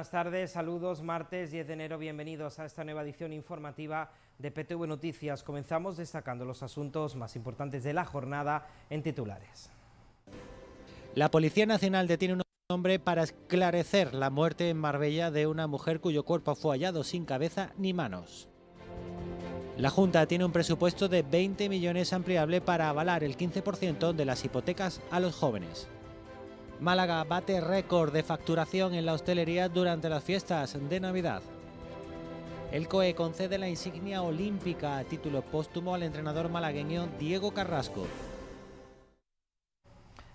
buenas tardes, saludos, martes 10 de enero, bienvenidos a esta nueva edición informativa de PTV Noticias. Comenzamos destacando los asuntos más importantes de la jornada en titulares. La Policía Nacional detiene un hombre para esclarecer la muerte en Marbella de una mujer cuyo cuerpo fue hallado sin cabeza ni manos. La Junta tiene un presupuesto de 20 millones ampliable para avalar el 15% de las hipotecas a los jóvenes. Málaga bate récord de facturación en la hostelería durante las fiestas de Navidad. El COE concede la insignia olímpica a título póstumo al entrenador malagueño Diego Carrasco.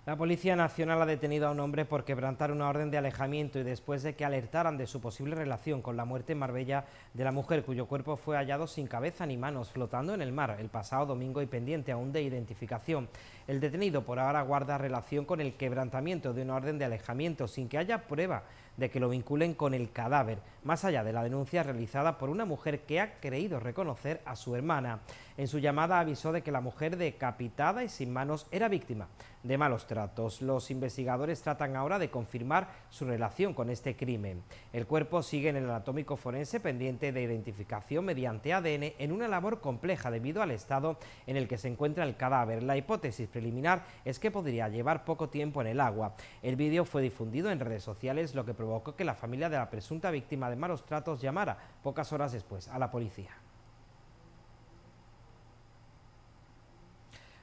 La Policía Nacional ha detenido a un hombre por quebrantar una orden de alejamiento y después de que alertaran de su posible relación con la muerte en Marbella de la mujer cuyo cuerpo fue hallado sin cabeza ni manos flotando en el mar el pasado domingo y pendiente aún de identificación. El detenido por ahora guarda relación con el quebrantamiento de una orden de alejamiento sin que haya prueba de que lo vinculen con el cadáver, más allá de la denuncia realizada por una mujer que ha creído reconocer a su hermana. En su llamada avisó de que la mujer decapitada y sin manos era víctima de malos tratos los investigadores tratan ahora de confirmar su relación con este crimen. El cuerpo sigue en el anatómico forense pendiente de identificación mediante ADN en una labor compleja debido al estado en el que se encuentra el cadáver. La hipótesis preliminar es que podría llevar poco tiempo en el agua. El vídeo fue difundido en redes sociales, lo que provocó que la familia de la presunta víctima de malos tratos llamara pocas horas después a la policía.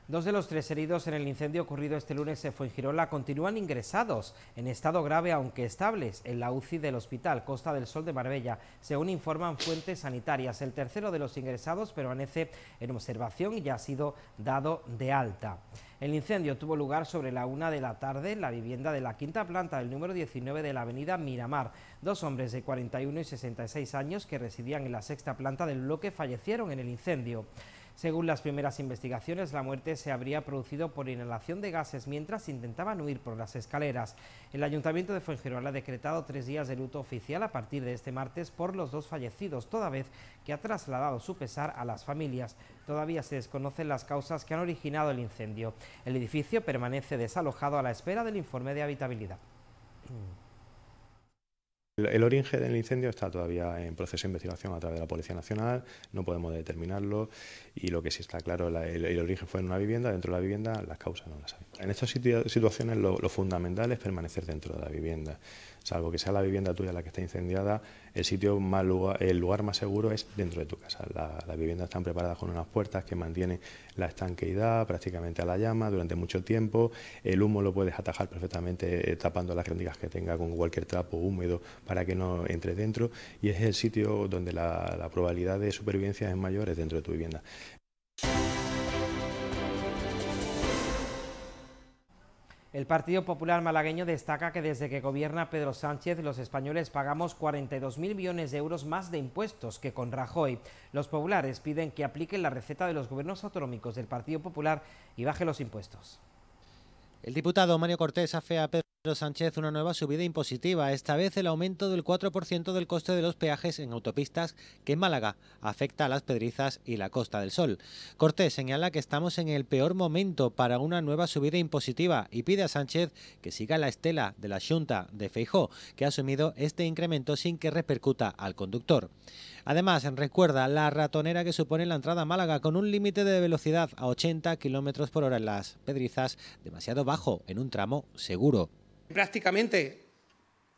Dos de los tres heridos en el incendio ocurrido este lunes en Fuengirola continúan ingresados en estado grave aunque estables en la UCI del Hospital Costa del Sol de Marbella, según informan fuentes sanitarias. El tercero de los ingresados permanece en observación y ya ha sido dado de alta. El incendio tuvo lugar sobre la una de la tarde en la vivienda de la quinta planta del número 19 de la avenida Miramar. Dos hombres de 41 y 66 años que residían en la sexta planta del bloque fallecieron en el incendio. Según las primeras investigaciones, la muerte se habría producido por inhalación de gases mientras intentaban huir por las escaleras. El Ayuntamiento de Fuengirola ha decretado tres días de luto oficial a partir de este martes por los dos fallecidos, toda vez que ha trasladado su pesar a las familias. Todavía se desconocen las causas que han originado el incendio. El edificio permanece desalojado a la espera del informe de habitabilidad. El, origen del incendio está todavía en proceso de investigación a través de la Policía Nacional, no podemos determinarlo y lo que sí está claro, el, origen fue en una vivienda, dentro de la vivienda las causas no las hay. En estas situaciones lo fundamental es permanecer dentro de la vivienda salvo que sea la vivienda tuya la que está incendiada, el sitio más lugar, el lugar más seguro es dentro de tu casa. las viviendas están preparadas con unas puertas que mantienen la estanqueidad prácticamente a la llama durante mucho tiempo. El humo lo puedes atajar perfectamente eh, tapando las rendijas que tenga con cualquier trapo húmedo para que no entre dentro y es el sitio donde la, la probabilidad de supervivencia es mayor dentro de tu vivienda. El Partido Popular Malagueño destaca que desde que gobierna Pedro Sánchez, los españoles pagamos 42.000 millones de euros más de impuestos que con Rajoy. Los populares piden que apliquen la receta de los gobiernos autonómicos del Partido Popular y baje los impuestos. El diputado Mario Cortés Sánchez una nueva subida impositiva, esta vez el aumento del 4% del coste de los peajes en autopistas que en Málaga afecta a las Pedrizas y la Costa del Sol. Cortés señala que estamos en el peor momento para una nueva subida impositiva y pide a Sánchez que siga la estela de la Junta de Feijó, que ha asumido este incremento sin que repercuta al conductor. Además, recuerda la ratonera que supone la entrada a Málaga con un límite de velocidad a 80 km por hora en las Pedrizas, demasiado bajo en un tramo seguro prácticamente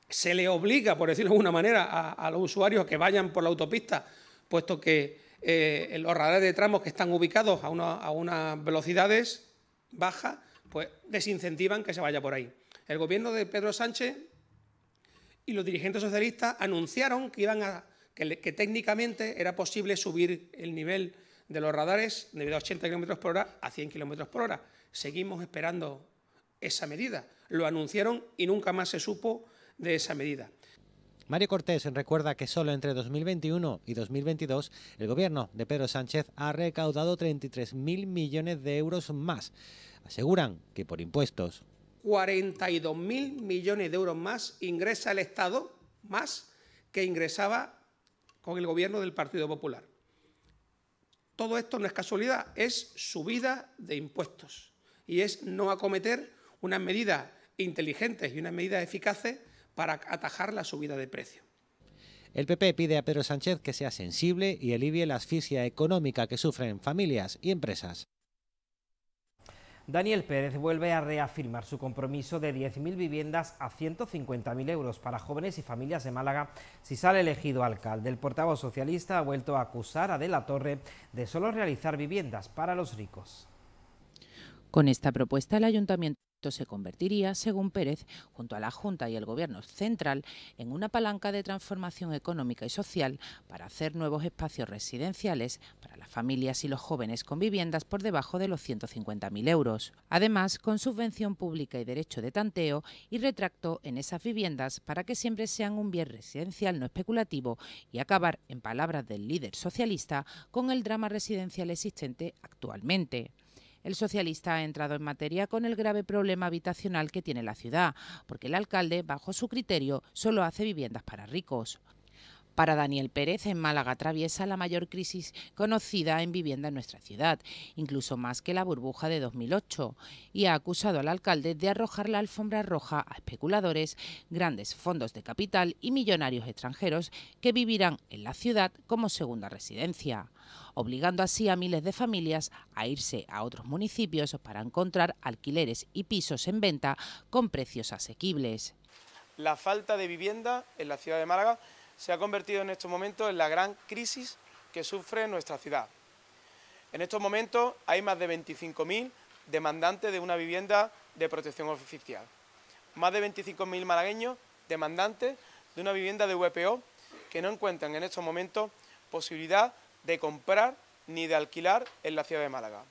se le obliga, por decirlo de alguna manera, a, los usuarios que vayan por la autopista, puesto que eh, los radares de tramos que están ubicados a, unas velocidades bajas, pues desincentivan que se vaya por ahí. El gobierno de Pedro Sánchez y los dirigentes socialistas anunciaron que, iban a, que, técnicamente era posible subir el nivel de los radares de 80 km por hora a 100 km por hora. Seguimos esperando esa medida lo anunciaron y nunca más se supo de esa medida. Mario Cortés recuerda que solo entre 2021 y 2022 el gobierno de Pedro Sánchez ha recaudado 33.000 millones de euros más. Aseguran que por impuestos. 42.000 millones de euros más ingresa el Estado, más que ingresaba con el gobierno del Partido Popular. Todo esto no es casualidad, es subida de impuestos y es no acometer unas medidas inteligentes y unas medidas eficaces para atajar la subida de precios. El PP pide a Pedro Sánchez que sea sensible y alivie la asfixia económica que sufren familias y empresas. Daniel Pérez vuelve a reafirmar su compromiso de 10.000 viviendas a 150.000 euros para jóvenes y familias de Málaga si sale elegido alcalde. El portavoz socialista ha vuelto a acusar a De la Torre de solo realizar viviendas para los ricos. Con esta propuesta, el ayuntamiento se convertiría, según Pérez, junto a la Junta y el Gobierno central, en una palanca de transformación económica y social para hacer nuevos espacios residenciales para las familias y los jóvenes con viviendas por debajo de los 150.000 euros. Además, con subvención pública y derecho de tanteo y retracto en esas viviendas para que siempre sean un bien residencial no especulativo y acabar, en palabras del líder socialista, con el drama residencial existente actualmente. El socialista ha entrado en materia con el grave problema habitacional que tiene la ciudad, porque el alcalde, bajo su criterio, solo hace viviendas para ricos. Para Daniel Pérez, en Málaga atraviesa la mayor crisis conocida en vivienda en nuestra ciudad, incluso más que la burbuja de 2008, y ha acusado al alcalde de arrojar la alfombra roja a especuladores, grandes fondos de capital y millonarios extranjeros que vivirán en la ciudad como segunda residencia, obligando así a miles de familias a irse a otros municipios para encontrar alquileres y pisos en venta con precios asequibles. La falta de vivienda en la ciudad de Málaga se ha convertido en estos momentos en la gran crisis que sufre nuestra ciudad. En estos momentos hay más de 25.000 demandantes de una vivienda de protección oficial. Más de 25.000 malagueños demandantes de una vivienda de VPO que no encuentran en estos momentos posibilidad de comprar ni de alquilar en la ciudad de Málaga.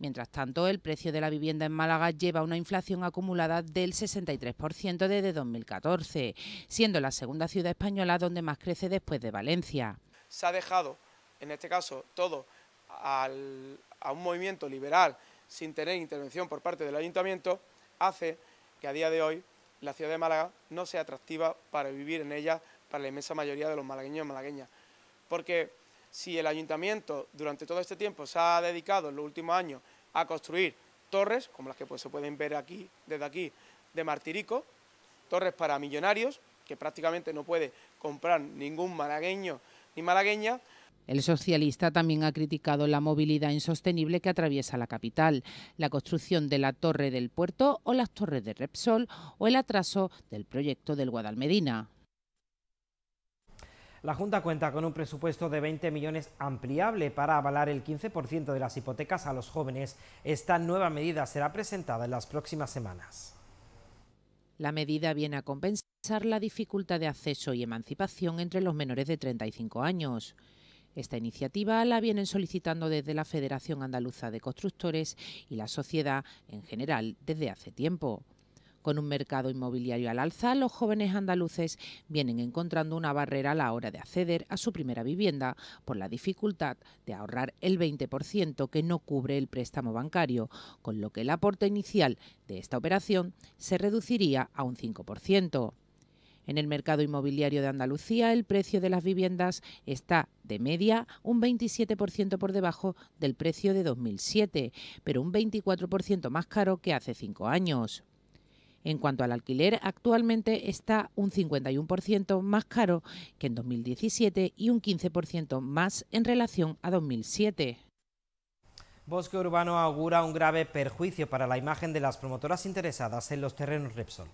Mientras tanto, el precio de la vivienda en Málaga lleva una inflación acumulada del 63% desde 2014, siendo la segunda ciudad española donde más crece después de Valencia. Se ha dejado, en este caso, todo a un movimiento liberal sin tener intervención por parte del ayuntamiento, hace que a día de hoy la ciudad de Málaga no sea atractiva para vivir en ella para la inmensa mayoría de los malagueños y malagueñas. Porque si el ayuntamiento durante todo este tiempo se ha dedicado en los últimos años a construir torres, como las que pues, se pueden ver aquí, desde aquí, de Martirico, torres para millonarios, que prácticamente no puede comprar ningún malagueño ni malagueña, el socialista también ha criticado la movilidad insostenible que atraviesa la capital, la construcción de la Torre del Puerto o las Torres de Repsol o el atraso del proyecto del Guadalmedina. La Junta cuenta con un presupuesto de 20 millones ampliable para avalar el 15% de las hipotecas a los jóvenes. Esta nueva medida será presentada en las próximas semanas. La medida viene a compensar la dificultad de acceso y emancipación entre los menores de 35 años. Esta iniciativa la vienen solicitando desde la Federación Andaluza de Constructores y la sociedad en general desde hace tiempo. Con un mercado inmobiliario al alza, los jóvenes andaluces vienen encontrando una barrera a la hora de acceder a su primera vivienda por la dificultad de ahorrar el 20% que no cubre el préstamo bancario, con lo que el aporte inicial de esta operación se reduciría a un 5%. En el mercado inmobiliario de Andalucía, el precio de las viviendas está de media un 27% por debajo del precio de 2007, pero un 24% más caro que hace cinco años. En cuanto al alquiler, actualmente está un 51% más caro que en 2017 y un 15% más en relación a 2007. Bosque Urbano augura un grave perjuicio para la imagen de las promotoras interesadas en los terrenos Repsol.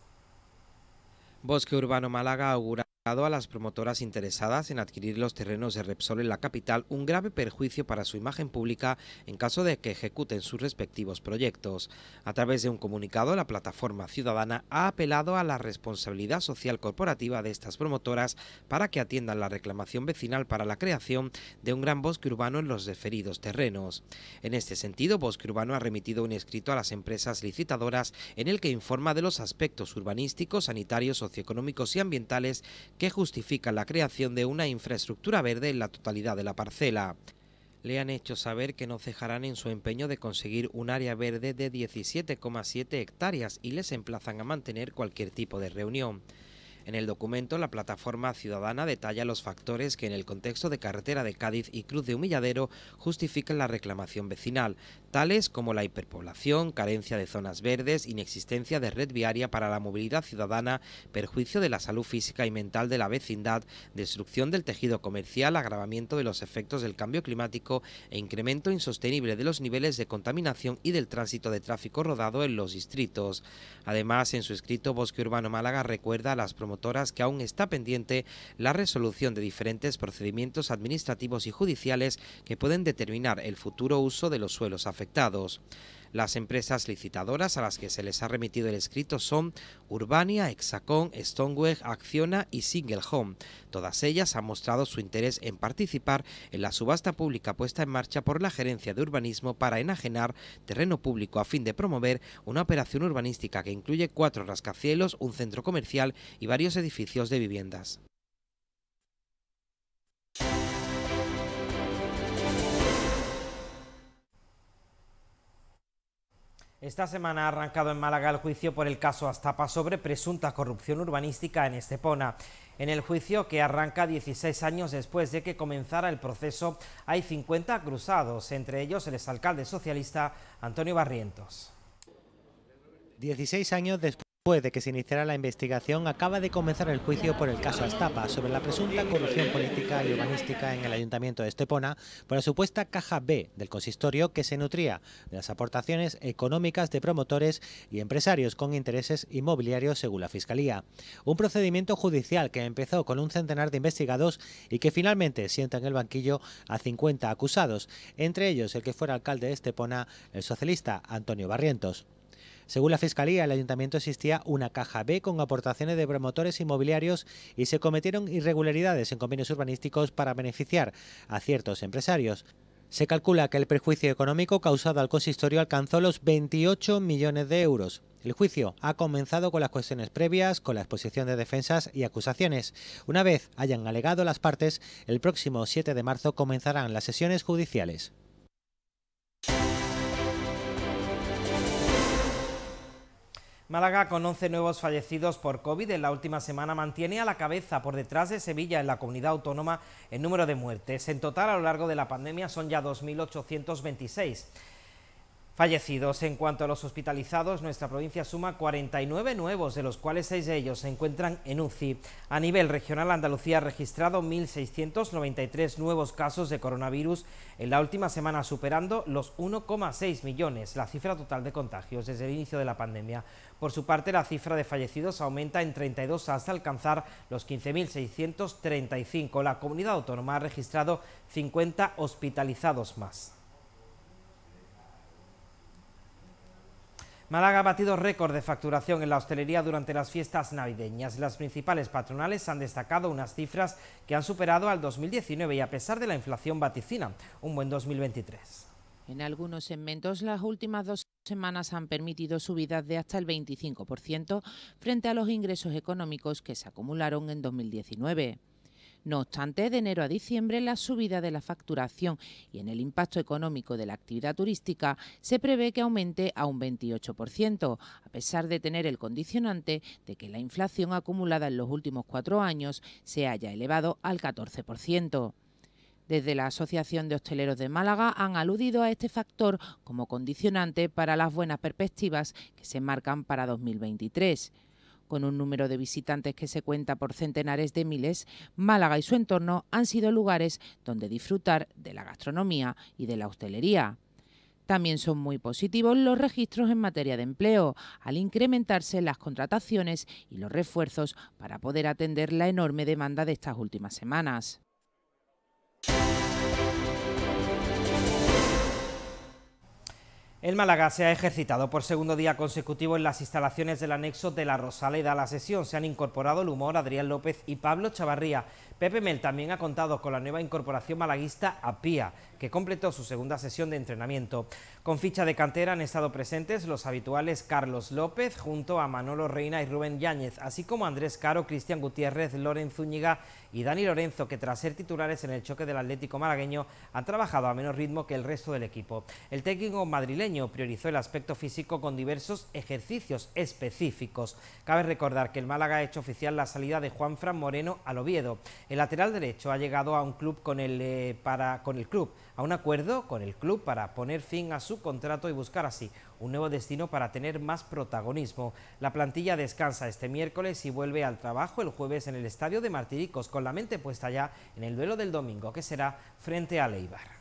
Bosque Urbano Málaga augura a las promotoras interesadas en adquirir los terrenos de Repsol en la capital un grave perjuicio para su imagen pública en caso de que ejecuten sus respectivos proyectos. A través de un comunicado, la plataforma ciudadana ha apelado a la responsabilidad social corporativa de estas promotoras para que atiendan la reclamación vecinal para la creación de un gran bosque urbano en los referidos terrenos. En este sentido, Bosque Urbano ha remitido un escrito a las empresas licitadoras en el que informa de los aspectos urbanísticos, sanitarios, socioeconómicos y ambientales que justifica la creación de una infraestructura verde en la totalidad de la parcela. Le han hecho saber que no cejarán en su empeño de conseguir un área verde de 17,7 hectáreas y les emplazan a mantener cualquier tipo de reunión. En el documento, la plataforma ciudadana detalla los factores que en el contexto de carretera de Cádiz y Cruz de Humilladero justifican la reclamación vecinal, tales como la hiperpoblación, carencia de zonas verdes, inexistencia de red viaria para la movilidad ciudadana, perjuicio de la salud física y mental de la vecindad, destrucción del tejido comercial, agravamiento de los efectos del cambio climático e incremento insostenible de los niveles de contaminación y del tránsito de tráfico rodado en los distritos. Además, en su escrito Bosque Urbano Málaga recuerda las promociones que aún está pendiente la resolución de diferentes procedimientos administrativos y judiciales que pueden determinar el futuro uso de los suelos afectados. Las empresas licitadoras a las que se les ha remitido el escrito son Urbania, Exacon, Stoneweg, Acciona y Single Home. Todas ellas han mostrado su interés en participar en la subasta pública puesta en marcha por la Gerencia de Urbanismo para enajenar terreno público a fin de promover una operación urbanística que incluye cuatro rascacielos, un centro comercial y varios edificios de viviendas. Esta semana ha arrancado en Málaga el juicio por el caso Astapa sobre presunta corrupción urbanística en Estepona. En el juicio, que arranca 16 años después de que comenzara el proceso, hay 50 cruzados, entre ellos el exalcalde socialista Antonio Barrientos. 16 años después. Después de que se iniciara la investigación, acaba de comenzar el juicio por el caso Astapa sobre la presunta corrupción política y urbanística en el Ayuntamiento de Estepona por la supuesta caja B del consistorio que se nutría de las aportaciones económicas de promotores y empresarios con intereses inmobiliarios según la Fiscalía. Un procedimiento judicial que empezó con un centenar de investigados y que finalmente sienta en el banquillo a 50 acusados, entre ellos el que fuera alcalde de Estepona, el socialista Antonio Barrientos. Según la Fiscalía, el ayuntamiento existía una caja B con aportaciones de promotores inmobiliarios y se cometieron irregularidades en convenios urbanísticos para beneficiar a ciertos empresarios. Se calcula que el perjuicio económico causado al consistorio alcanzó los 28 millones de euros. El juicio ha comenzado con las cuestiones previas, con la exposición de defensas y acusaciones. Una vez hayan alegado las partes, el próximo 7 de marzo comenzarán las sesiones judiciales. Málaga, con 11 nuevos fallecidos por COVID en la última semana, mantiene a la cabeza por detrás de Sevilla en la comunidad autónoma el número de muertes. En total, a lo largo de la pandemia son ya 2.826. Fallecidos en cuanto a los hospitalizados, nuestra provincia suma 49 nuevos, de los cuales 6 de ellos se encuentran en UCI. A nivel regional, Andalucía ha registrado 1.693 nuevos casos de coronavirus en la última semana, superando los 1,6 millones, la cifra total de contagios desde el inicio de la pandemia. Por su parte, la cifra de fallecidos aumenta en 32 hasta alcanzar los 15.635. La comunidad autónoma ha registrado 50 hospitalizados más. Málaga ha batido récord de facturación en la hostelería durante las fiestas navideñas. Las principales patronales han destacado unas cifras que han superado al 2019 y a pesar de la inflación vaticina un buen 2023. En algunos segmentos las últimas dos semanas han permitido subidas de hasta el 25% frente a los ingresos económicos que se acumularon en 2019. No obstante, de enero a diciembre la subida de la facturación y en el impacto económico de la actividad turística se prevé que aumente a un 28%, a pesar de tener el condicionante de que la inflación acumulada en los últimos cuatro años se haya elevado al 14%. Desde la Asociación de Hosteleros de Málaga han aludido a este factor como condicionante para las buenas perspectivas que se marcan para 2023. Con un número de visitantes que se cuenta por centenares de miles, Málaga y su entorno han sido lugares donde disfrutar de la gastronomía y de la hostelería. También son muy positivos los registros en materia de empleo, al incrementarse las contrataciones y los refuerzos para poder atender la enorme demanda de estas últimas semanas. El Málaga se ha ejercitado por segundo día consecutivo en las instalaciones del anexo de la Rosaleda. A la sesión se han incorporado el humor Adrián López y Pablo Chavarría. Pepe Mel también ha contado con la nueva incorporación malaguista a Pía que completó su segunda sesión de entrenamiento. Con ficha de cantera han estado presentes los habituales Carlos López junto a Manolo Reina y Rubén Yáñez, así como Andrés Caro, Cristian Gutiérrez, Loren Zúñiga y Dani Lorenzo, que tras ser titulares en el choque del Atlético malagueño han trabajado a menos ritmo que el resto del equipo. El técnico madrileño priorizó el aspecto físico con diversos ejercicios específicos. Cabe recordar que el Málaga ha hecho oficial la salida de Juan Fran Moreno al Oviedo. El lateral derecho ha llegado a un club con el, eh, para, con el club a un acuerdo con el club para poner fin a su contrato y buscar así un nuevo destino para tener más protagonismo. La plantilla descansa este miércoles y vuelve al trabajo el jueves en el estadio de Martiricos con la mente puesta ya en el duelo del domingo que será frente a Leibar.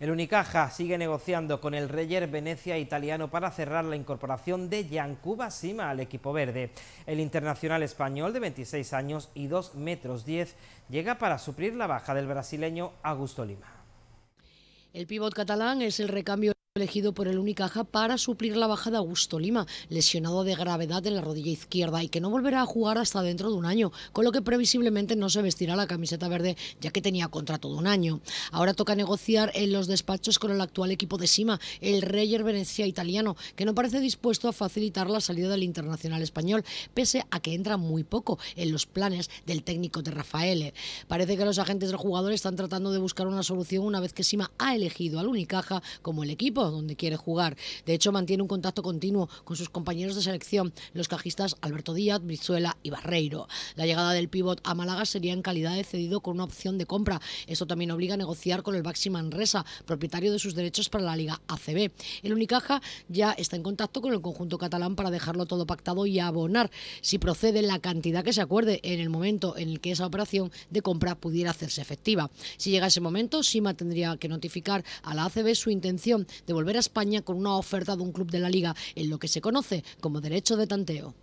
El Unicaja sigue negociando con el Reyer Venecia italiano para cerrar la incorporación de Yancuba Sima al equipo verde. El internacional español de 26 años y 2 metros 10 llega para suplir la baja del brasileño Augusto Lima. El pívot catalán es el recambio elegido por el Unicaja para suplir la baja de Augusto Lima, lesionado de gravedad en la rodilla izquierda y que no volverá a jugar hasta dentro de un año, con lo que previsiblemente no se vestirá la camiseta verde ya que tenía contrato de un año. Ahora toca negociar en los despachos con el actual equipo de Sima, el Reyer Venecia italiano, que no parece dispuesto a facilitar la salida del internacional español, pese a que entra muy poco en los planes del técnico de Rafael. Parece que los agentes del jugador están tratando de buscar una solución una vez que Sima ha elegido al Unicaja como el equipo donde quiere jugar. De hecho, mantiene un contacto continuo con sus compañeros de selección, los cajistas Alberto Díaz, Brizuela y Barreiro. La llegada del pívot a Málaga sería en calidad de cedido con una opción de compra. Esto también obliga a negociar con el Baxi Manresa, propietario de sus derechos para la Liga ACB. El Unicaja ya está en contacto con el conjunto catalán para dejarlo todo pactado y abonar, si procede, la cantidad que se acuerde en el momento en el que esa operación de compra pudiera hacerse efectiva. Si llega ese momento, Sima tendría que notificar a la ACB su intención de volver a España con una oferta de un club de la liga en lo que se conoce como derecho de tanteo.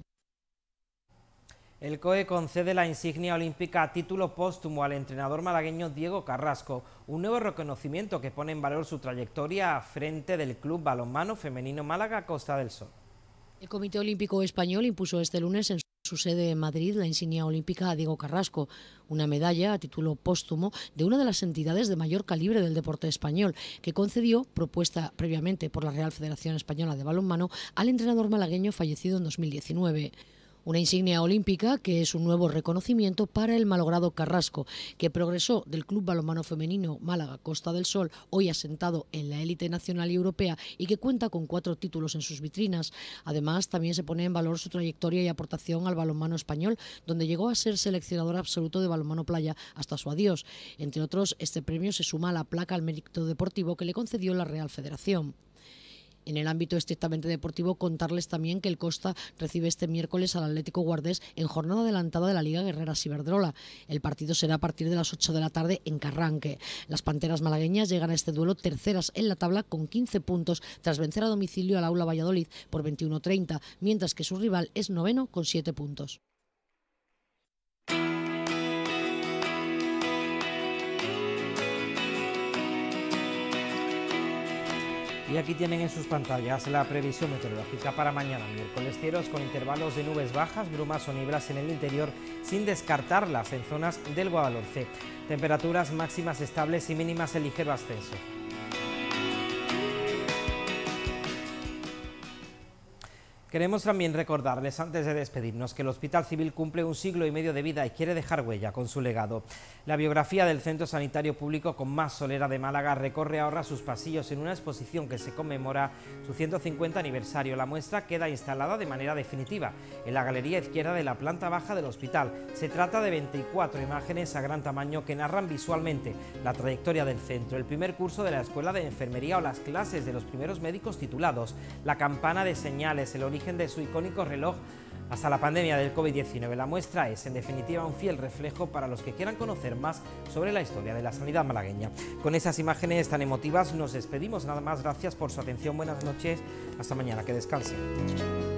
El COE concede la insignia olímpica a título póstumo al entrenador malagueño Diego Carrasco, un nuevo reconocimiento que pone en valor su trayectoria frente del Club Balonmano Femenino Málaga Costa del Sol. El Comité Olímpico Español impuso este lunes en su sede en Madrid la insignia olímpica a Diego Carrasco, una medalla a título póstumo de una de las entidades de mayor calibre del deporte español, que concedió, propuesta previamente por la Real Federación Española de Balonmano, al entrenador malagueño fallecido en 2019 una insignia olímpica que es un nuevo reconocimiento para el malogrado Carrasco, que progresó del Club Balonmano Femenino Málaga Costa del Sol, hoy asentado en la élite nacional y europea y que cuenta con cuatro títulos en sus vitrinas. Además, también se pone en valor su trayectoria y aportación al balonmano español, donde llegó a ser seleccionador absoluto de balonmano playa hasta su adiós. Entre otros, este premio se suma a la placa al mérito deportivo que le concedió la Real Federación en el ámbito estrictamente deportivo, contarles también que el Costa recibe este miércoles al Atlético Guardés en jornada adelantada de la Liga Guerrera Ciberdrola. El partido será a partir de las 8 de la tarde en Carranque. Las panteras malagueñas llegan a este duelo terceras en la tabla con 15 puntos tras vencer a domicilio al Aula Valladolid por 21-30, mientras que su rival es noveno con 7 puntos. Y aquí tienen en sus pantallas la previsión meteorológica para mañana miércoles cielos con intervalos de nubes bajas, brumas o nieblas en el interior sin descartarlas en zonas del Guadalhorce. Temperaturas máximas estables y mínimas el ligero ascenso. Queremos también recordarles antes de despedirnos que el Hospital Civil cumple un siglo y medio de vida y quiere dejar huella con su legado. La biografía del Centro Sanitario Público con más solera de Málaga recorre ahora sus pasillos en una exposición que se conmemora su 150 aniversario. La muestra queda instalada de manera definitiva en la galería izquierda de la planta baja del hospital. Se trata de 24 imágenes a gran tamaño que narran visualmente la trayectoria del centro, el primer curso de la Escuela de Enfermería o las clases de los primeros médicos titulados, la campana de señales, el origen de su icónico reloj hasta la pandemia del COVID-19. La muestra es, en definitiva, un fiel reflejo para los que quieran conocer más sobre la historia de la sanidad malagueña. Con esas imágenes tan emotivas nos despedimos. Nada más, gracias por su atención. Buenas noches. Hasta mañana. Que descansen.